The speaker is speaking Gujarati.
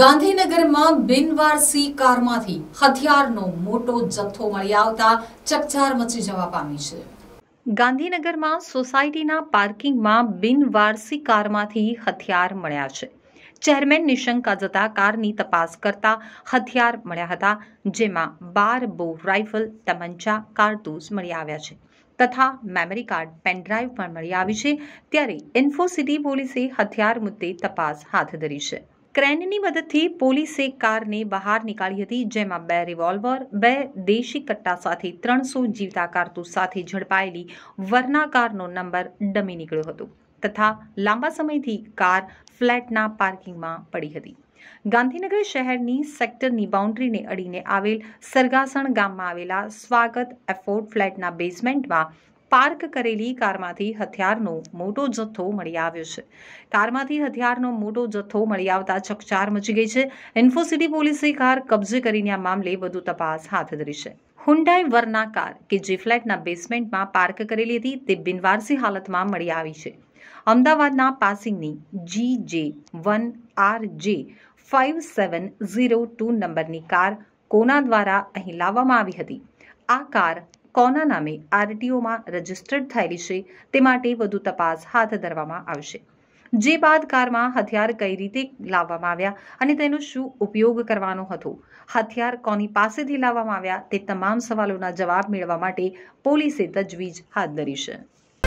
ગાંધીનગરમાં બિનવારસી કારમાંથી હથિયારનો મોટો જથ્થો મળી આવતા ચકચાર મચી જવા પામી છે ગાંધીનગરમાં સોસાયટીના પાર્કિંગમાં બિનવારસી કારમાંથી હથિયાર મળ્યા છે ચેરમેન નિશંકા જતા કારની તપાસ કરતા હથિયાર મળ્યા હતા જેમાં બાર બો રાઇફલ તમંચા કારતૂસ મળી આવ્યા છે તથા મેમરી કાર્ડ પેનડ્રાઈવ પણ મળી આવી છે ત્યારે ઇન્ફોસિટી પોલીસે હથિયાર મુદ્દે તપાસ હાથ ધરી છે ક્રેનની મદદથી પોલીસે કારને બહાર નીકાળી હતી જેમાં બે રિવોલ્વર બે દેશી કટ્ટા સાથે ત્રણસો જીવતા કારતૂસ સાથે ઝડપાયેલી વરના કારનો નંબર ડમી નીકળ્યો હતો તથા લાંબા સમયથી કાર ફ્લેટના પાર્કિંગમાં પડી હતી ગાંધીનગર શહેરની સેક્ટરની બાઉન્ડ્રીને અડીને આવેલ સરગાસણ ગામમાં આવેલા સ્વાગત એફોર્ડ ફ્લેટના બેઝમેન્ટમાં પાર્ક કરેલી કારમાંથી હથિયારનો મોટો જથ્થો મળી આવ્યો છે કારમાંથી હથિયારનો મોટો જથ્થો મળી આવતા ચકચાર મચી ગઈ છે ઇન્ફોસિટી પોલીસે કાર કબજે કરીને આ મામલે વધુ તપાસ હાથ ધરી છે હુન્ડાઈ વરના કાર કે જે ફ્લેટના બેસમેન્ટમાં પાર્ક કરેલી હતી તે બિનવારસી હાલતમાં મળી આવી છે અમદાવાદના પાસિંગની G J one R J five seven zero two નંબરની કાર કોના દ્વારા અહીં લાવવામાં આવી હતી આ કાર કોના નામે આરટીઓમાં રજીસ્ટર્ડ થયેલી છે તે માટે વધુ તપાસ હાથ ધરવામાં આવશે જે બાદ કારમાં હથિયાર કઈ રીતે લાવવામાં આવ્યા અને તેનો શું ઉપયોગ કરવાનો હતો હથિયાર કોની પાસેથી લાવવામાં આવ્યા તે તમામ સવાલોના જવાબ મેળવવા માટે પોલીસે તજવીજ હાથ ધરી છે